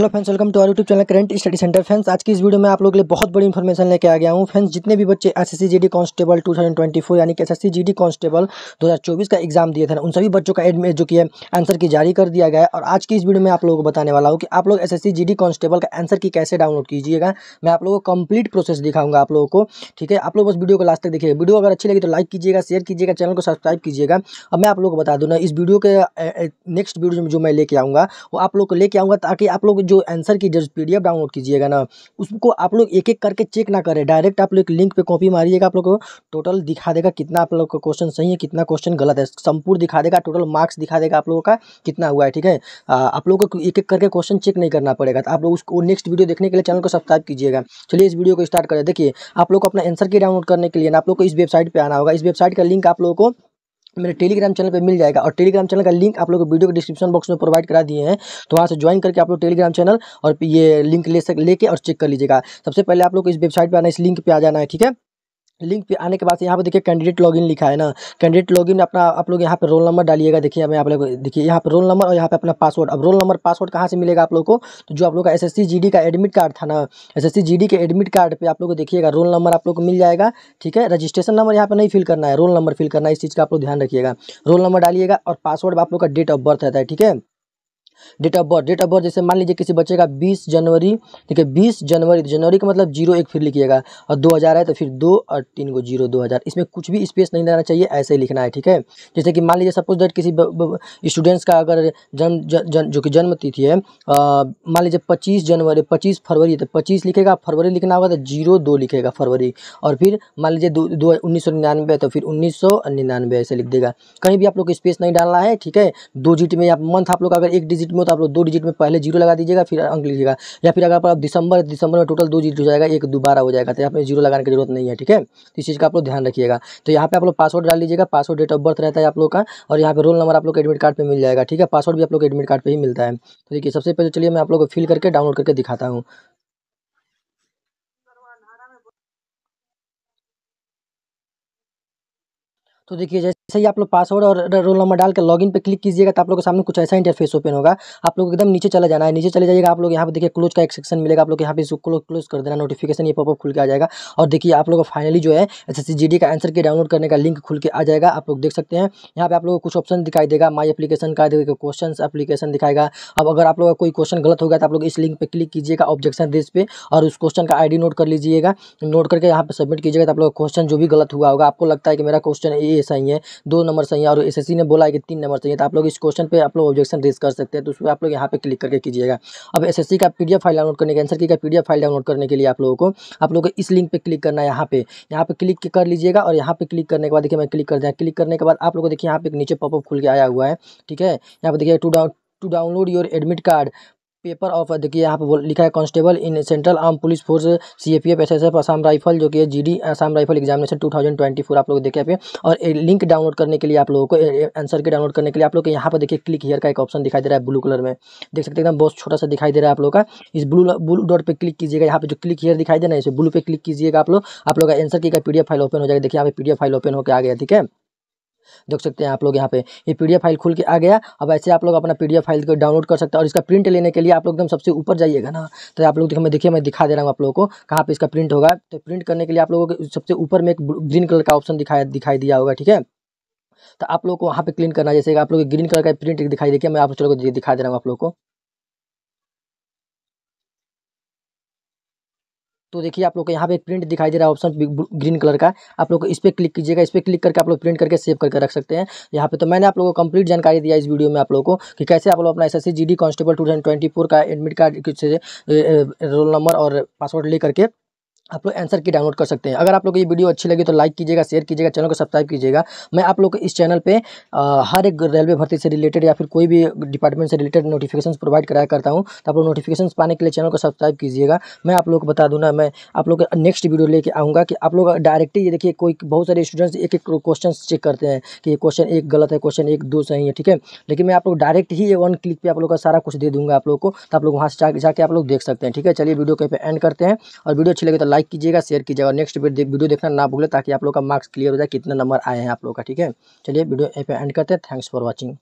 hello friends welcome to our YouTube channel current study centre friends आज की इस video में आप लोगों के लिए बहुत बड़ी इन्फॉर्मेशन लेके आ गया हूँ फ्रेंड्स जितने भी बच्चे एसएससी जीडी कांस्टेबल 2024 यानी कि एसएससी जीडी कांस्टेबल 2024 का एग्जाम दिए थे उन सभी बच्चों का एडमिट जो कि है आंसर की जारी कर दिया गया है और आज की इस वीडियो में आप लोगों को बताने वाला हूँ कि आप लोग एस एस कांस्टेबल का आंसर की कैसे डाउनलोड कीजिएगा मैं आप लोगों को कंप्लीट प्रोसेस दिखाऊंगा आप लोगों को ठीक है आप लोग बस वीडियो को लास्ट तक देखिएगा वीडियो अगर अच्छी लगी तो लाइक कीजिएगा शेयर कीजिएगा चैनल को सब्सक्राइब कीजिएगा अब मैं आप लोग को बता दूँ ना इस वीडियो के नेक्स्ट वीडियो जो मैं लेके आऊँगा वो आप लोग को लेके आऊँगा ताकि आप लोग जो आंसर की जो पी डाउनलोड कीजिएगा ना उसको आप लोग एक एक करके चेक ना करें डायरेक्ट आप लोग लिंक पर कॉपी मारिएगा आप लोग को टोटल दिखा देगा कितना आप लोग का क्वेश्चन सही है कितना क्वेश्चन गलत है संपूर्ण दिखा देगा टोटल मार्क्स दिखा देगा आप लोगों का कितना हुआ है ठीक है आप लोगों को एक एक करके क्वेश्चन चेक नहीं करना पड़ेगा तो आप लोग उसको नेक्स्ट वीडियो देखने के लिए चैनल को सब्सक्राइब कीजिएगा चलिए इस वीडियो को स्टार्ट करें देखिए आप लोग को अपना आंसर की डाउनलोड करने के लिए ना आप लोग को इस वेबसाइट पर आना होगा इस वेबसाइट का लिंक आप लोगों को मेरे टेलीग्राम चैनल पे मिल जाएगा और टेलीग्राम चैनल का लिंक आप लोग को वीडियो के डिस्क्रिप्शन बॉक्स में प्रोवाइड करा दिए हैं तो वहाँ से ज्वाइन करके आप लोग टेलीग्राम चैनल और ये लिंक ले सक लेके और चेक कर लीजिएगा सबसे पहले आप लोग इस वेबसाइट पर आना इस लिंक पर आ जाना है ठीक है लिंक पे आने के बाद यहाँ पे देखिए कैंडिडेट लॉगिन लिखा है ना कैंडिडेट लॉगिन अपना आप लोग यहाँ पे रोल नंबर डालिएगा देखिए मैं आप लोग देखिए यहाँ पे रोल नंबर और यहाँ पे अपना पासवर्ड अब रोल नंबर पासवर्ड कहाँ से मिलेगा आप लोग को तो जो आप लोग का एस एस का एडमिट कार्ड था ना एस एस के एडमिट कार्ड पर आप लोग को देखिएगा रोल नंबर आप लोग को मिल जाएगा ठीक है रजिस्ट्रेशन नंबर यहाँ पर नहीं फिल करना है रोल नंबर फिल करना है इस चीज़ का आप लोग ध्यान रखिएगा रोल नंबर डालिएगा और पासवर्ड आप लोग का डेट ऑफ बर्थ रहता है ठीक है date of birth date of birth जैसे मान लीजिए किसी बच्चे का बीस जनवरी ठीक है बीस जनवरी जनवरी का मतलब जीरो एक फिर लिखिएगा और दो हज़ार है तो फिर दो और तीन को जीरो दो हज़ार इसमें कुछ भी स्पेस नहीं देना चाहिए ऐसे ही लिखना है ठीक है जैसे कि मान लीजिए सपोज डेट किसी स्टूडेंट्स का अगर जन्म जन, जो कि जन्म तिथि है मान लीजिए पच्चीस जनवरी पच्चीस फरवरी तो पच्चीस लिखेगा फरवरी लिखना होगा तो जीरो दो लिखेगा फरवरी और फिर मान लीजिए दो दो उन्नीस सौ निन्यानवे तो फिर उन्नीस सौ निन्यानवे ऐसे लिख देगा कहीं भी आप लोग स्पेस नहीं डालना है ठीक है दो डिजिट में आप मंथ आप लोग अगर एक डिजिट डिजिट में हो तो आप लोग दो डिजिट में पहले जीरो लगा दीजिएगा फिर अंक लीजिएगा या फिर अगर आप दिसंबर दिसंबर में टोटल दो डिजिट हो जाएगा एक दोबारा हो जाएगा तो यहाँ पर जीरो लगाने की जरूरत नहीं है ठीक है तो इस चीज़ का आप लोग ध्यान रखिएगा तो यहाँ पर आप लोग पासवर्ड डाल लीजिएगा पासवर्ड डेट ऑफ बर्थ रहता है आप लोग का और यहाँ पर रोल नंबर आप लोग एडमिट कार्ड पर मिल जाएगा ठीक है पासवर्ड भी आप लोग एडमिट कार्ड पर ही मिलता है तो देखिए सबसे पहले चलिए मैं आप लोग को फिल करके डाउनलोड करके दिखाता हूँ तो देखिए जैसे जैसे ही आप लोग पासवर्ड और रोल नंबर डाल के लॉगिन पे क्लिक कीजिएगा तो आप लोग के सामने कुछ ऐसा इंटरफेस ओपन होगा आप लोग एकदम नीचे चला जाना है नीचे चले जाइएगा आप लोग यहाँ पर देखिए क्लोज का एक सेक्शन मिलेगा आप लोग यहाँ पे इसको क्लोज क्लोज कर देना नोटिफिकेशन ये पॉपअप खुल के आ जाएगा और देखिए आप लोग फाइनली जो है एस एस का आंसर के डाउनलोड करने का लिंक खुल के आ जाएगा आप लोग देख सकते हैं यहाँ पे आप लोग को कुछ ऑप्शन दिखाई देगा माई एप्लीकेशन का देखिए क्वेश्चन एप्लीकेशन दिखाएगा अब अगर आप लोगों का कोई क्वेश्चन गलत होगा तो आप लोग इस लिंक पर क्लिक कीजिएगा ऑब्जेक्शन देश पे और उस क्वेश्चन का आई नोट कर लीजिएगा नोट करके यहाँ पर सबमिट कीजिएगा तो आप लोग क्वेश्चन जो भी गलत हुआ होगा आपको लगता है कि मेरा क्वेश्चन ये सही है दो नंबर सही है और एस ने बोला है कि तीन नंबर सही है तो आप लोग इस क्वेश्चन पर आप लोग ऑब्जेक्शन रेज कर सकते हैं तो उसमें आप लोग यहाँ पर क्लिक करके कीजिएगा अब एस का पी फाइल डाउनलोड करने के आंसर की का पी फाइल डाउनलोड करने के लिए आप लोगों को आप लोगों को इस लिंक पर क्लिक करना है यहाँ पे यहाँ पे क्लिक कर लीजिएगा और यहाँ पे क्लिक करने के बाद देखिए मैं क्लिक कर दिया क्लिक करने के बाद आप लोग देखिए यहाँ पे नीचे पॉपअप खुल के आया हुआ है ठीक है यहाँ पे देखिए to down to download your admit card paper of देखिए यहाँ पर लिखा है constable in central arm police force C F S S F Assam rifle जो कि है G D Assam rifle examination two thousand twenty four आप लोग देखिए पे और लिंक डाउनलोड करने के लिए आप लोगों को आंसर के डाउनलोड करने के लिए आप लोग यहाँ पर देखिए क्लिक हियर का एक ऑप्शन दिखाई दे रहा है ब्लू कलर में देख सकते हैं एकदम बहुत छोटा सा दिखाई दे रहा है आप लोग का इस ब्लू ब्लू डॉट पर क्लिक कीजिएगा यहाँ पर जो क्लिक हियर दिखाई दे रहा है इसे ब्लू पर क्लिक कीजिएगा आप लोग आप लोग का आंसर की पी फाइल ओपन हो जाएगा देखिए यहाँ पर पी फाइल ओपन होकर आ गया ठीक है देख सकते हैं आप लोग यहाँ पे ये पी फाइल खुल के आ गया अब ऐसे आप लोग अपना पी फाइल को डाउनलोड कर सकते हैं और इसका प्रिंट लेने के लिए आप लोग एकदम सबसे ऊपर जाइएगा ना तो आप लोग मैं देखिए मैं दिखा दे रहा हूँ आप लोगों को कहाँ पे इसका प्रिंट होगा तो प्रिंट करने के लिए आप लोगों को सबसे ऊपर में एक ग्रीन कलर का ऑप्शन दिखाया दिखाई दिया होगा ठीक है तो आप लोग को वहाँ पे क्लीन करना जैसे कि आप लोग ग्रीन कलर का प्रिंट दिखाई देखिए मैं आप लोग को दिखा दे रहा हूँ आप लोग को तो देखिए आप लोग को यहाँ पे एक प्रिंट दिखाई दे रहा है ऑप्शन ग्रीन कलर का आप लोग इस पर क्लिक कीजिएगा इस पर क्लिक करके आप लोग प्रिंट करके सेव करके रख सकते हैं यहाँ पे तो मैंने आप लोगों को कंप्लीट जानकारी दिया इस वीडियो में आप लोगों को कि कैसे आप लोग अपना S S C G D constable two thousand twenty four का एडमिट कार्ड रोल नंबर और पासवर्ड ले करके आप लोग आंसर की डाउनलोड कर सकते हैं अगर आप लोग को ये वीडियो अच्छी लगी तो लाइक कीजिएगा शेयर कीजिएगा चैनल को सब्सक्राइब कीजिएगा मैं आप लोग को इस चैनल पे आ, हर एक रेलवे भर्ती से रिलेटेड या फिर कोई भी डिपार्टमेंट से रिलेटेड नोटिफिकेशन प्रोवाइड कराया करता हूँ तो आप लोग नोटिफिकेशन पाने के लिए चैनल को सब्सक्राइब कीजिएगा मैं आप लोग को बता दूँ ना मैं आप लोग नेक्स्ट वीडियो लेके आऊँगा कि आप लोग डायरेक्टली ये देखिए कोई बहुत सारे स्टूडेंट्स एक एक क्वेश्चन चेक करते हैं कि ये क्वेश्चन एक गलत है क्वेश्चन एक दो सही है ठीक है लेकिन मैं आप लोग डायरेक्ट ही वन क्लिक पर आप लोग का सारा कुछ दे दूँगा आप लोग को तो आप लोग वहाँ से जाके आप लोग देख सकते हैं ठीक है चलिए वीडियो कहीं पर एंड करते हैं और वीडियो अच्छी लगे तो लाइक लाइक कीजिएगा शेयर कीजिएगा नेक्स्ट वीडियो देखना ना भूलें ताकि आप लोग का मार्क्स क्लियर हो जाए कितना नंबर आए हैं आप लोग का ठीक है चलिए वीडियो यहाँ पे एंड करते हैं थैंक्स फॉर वॉचिंग